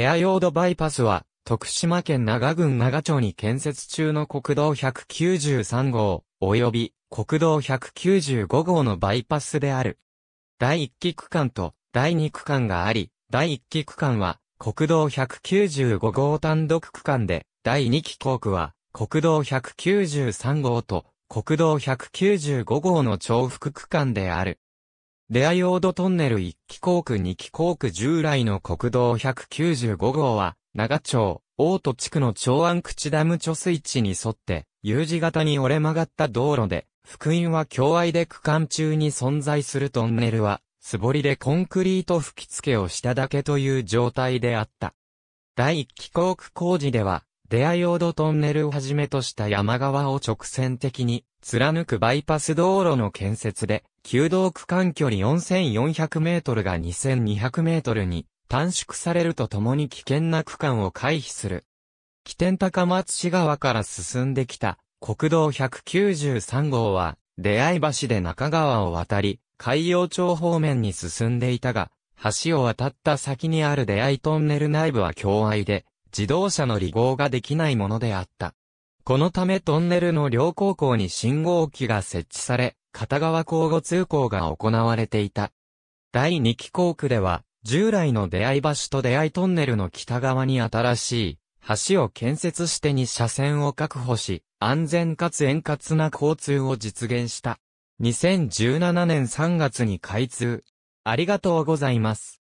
アヨ用ドバイパスは、徳島県長郡長町に建設中の国道193号、及び国道195号のバイパスである。第1期区間と第2区間があり、第1期区間は国道195号単独区間で、第2期航区は国道193号と国道195号の重複区間である。レア用土トンネル1機構区2機構区従来の国道195号は、長町、大戸地区の長安口ダム貯水池に沿って、U 字型に折れ曲がった道路で、福音は境愛で区間中に存在するトンネルは、素りでコンクリート吹き付けをしただけという状態であった。第1機構区工事では、レア用土トンネルをはじめとした山側を直線的に貫くバイパス道路の建設で、旧道区間距離4400メートルが2200メートルに短縮されるとともに危険な区間を回避する。起点高松市側から進んできた国道193号は、出会い橋で中川を渡り、海洋町方面に進んでいたが、橋を渡った先にある出会いトンネル内部は狭隘で、自動車の離合ができないものであった。このためトンネルの両高校に信号機が設置され、片側交互通行が行われていた。第2期校区では、従来の出会い橋と出会いトンネルの北側に新しい橋を建設して2車線を確保し、安全かつ円滑な交通を実現した。2017年3月に開通。ありがとうございます。